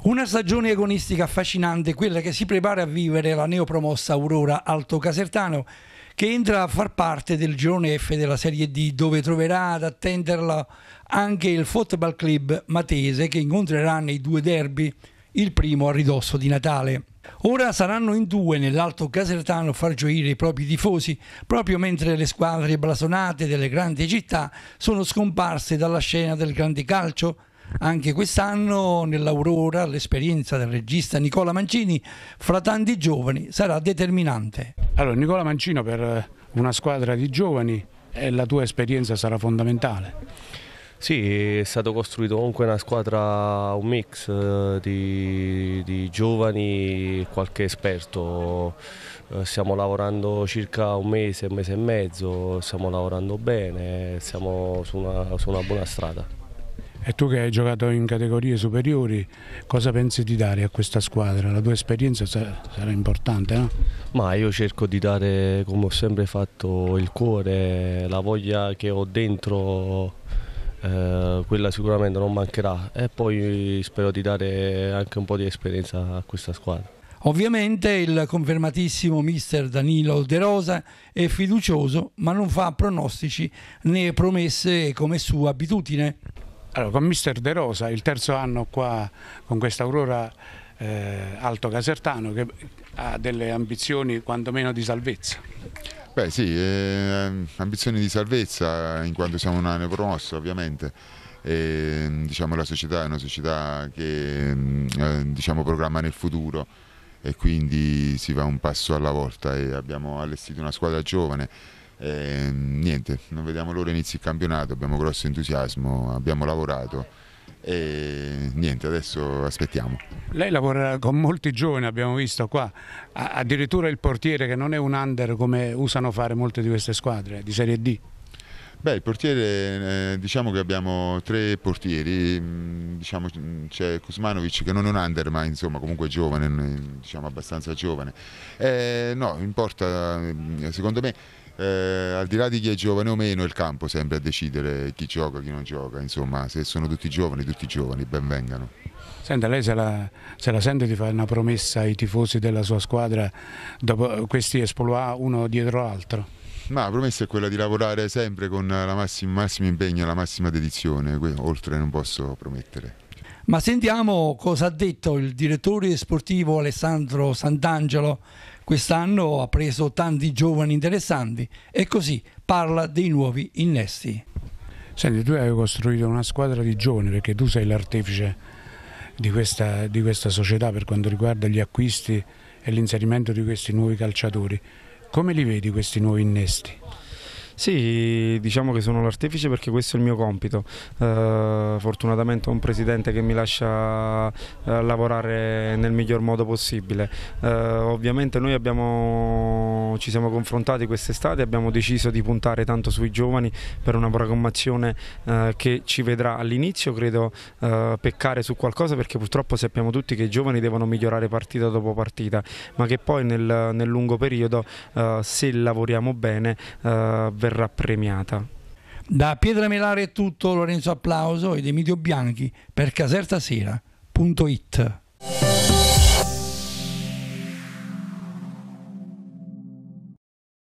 Una stagione agonistica affascinante, quella che si prepara a vivere la neopromossa Aurora Alto Casertano, che entra a far parte del girone F della Serie D, dove troverà ad attenderla anche il Football Club Matese, che incontrerà nei due derby il primo a ridosso di Natale. Ora saranno in due nell'Alto Casertano a far gioire i propri tifosi, proprio mentre le squadre blasonate delle grandi città sono scomparse dalla scena del grande calcio anche quest'anno, nell'Aurora, l'esperienza del regista Nicola Mancini fra tanti giovani sarà determinante. Allora, Nicola Mancino per eh, una squadra di giovani e eh, la tua esperienza sarà fondamentale. Sì, è stato costruito comunque una squadra, un mix eh, di, di giovani e qualche esperto. Stiamo lavorando circa un mese, un mese e mezzo, stiamo lavorando bene, siamo su una, su una buona strada. E tu che hai giocato in categorie superiori, cosa pensi di dare a questa squadra? La tua esperienza sarà importante, no? Ma io cerco di dare, come ho sempre fatto, il cuore, la voglia che ho dentro, eh, quella sicuramente non mancherà. E poi spero di dare anche un po' di esperienza a questa squadra. Ovviamente il confermatissimo mister Danilo De Rosa è fiducioso ma non fa pronostici né promesse come sua abitudine. Allora, con Mister De Rosa, il terzo anno qua con questa Aurora eh, Alto Casertano che ha delle ambizioni quantomeno di salvezza. Beh sì, eh, ambizioni di salvezza in quanto siamo una neopromossa ovviamente. E, diciamo, la società è una società che eh, diciamo, programma nel futuro e quindi si va un passo alla volta e abbiamo allestito una squadra giovane e, ehm, niente, non vediamo l'ora inizi il campionato, abbiamo grosso entusiasmo, abbiamo lavorato e niente, adesso aspettiamo. Lei lavora con molti giovani, abbiamo visto qua, addirittura il portiere che non è un under come usano fare molte di queste squadre eh, di Serie D. Beh, il portiere, eh, diciamo che abbiamo tre portieri, mm, diciamo, mm, c'è Kuzmanovic che non è un under ma insomma comunque è giovane, mm, diciamo abbastanza giovane. Eh, no, importa, secondo me eh, al di là di chi è giovane o meno, il campo sembra a decidere chi gioca e chi non gioca. Insomma, se sono tutti giovani, tutti giovani, benvengano. Senta, lei se la, se la, sente di fare una promessa ai tifosi della sua squadra dopo questi esploa uno dietro l'altro? Ma la promessa è quella di lavorare sempre con il massimo impegno e la massima dedizione, oltre non posso promettere. Ma sentiamo cosa ha detto il direttore sportivo Alessandro Sant'Angelo. Quest'anno ha preso tanti giovani interessanti e così parla dei nuovi innesti. Senti, tu hai costruito una squadra di giovani perché tu sei l'artefice di questa, di questa società per quanto riguarda gli acquisti e l'inserimento di questi nuovi calciatori. Come li vedi questi nuovi innesti? Sì, diciamo che sono l'artefice perché questo è il mio compito. Eh, fortunatamente ho un presidente che mi lascia eh, lavorare nel miglior modo possibile. Eh, ovviamente noi abbiamo, ci siamo confrontati quest'estate, abbiamo deciso di puntare tanto sui giovani per una programmazione eh, che ci vedrà all'inizio, credo, eh, peccare su qualcosa perché purtroppo sappiamo tutti che i giovani devono migliorare partita dopo partita, ma che poi nel, nel lungo periodo eh, se lavoriamo bene verrà verrà premiata. Da Pietra Melare è tutto, Lorenzo Applauso ed Emilio Bianchi per casertasera.it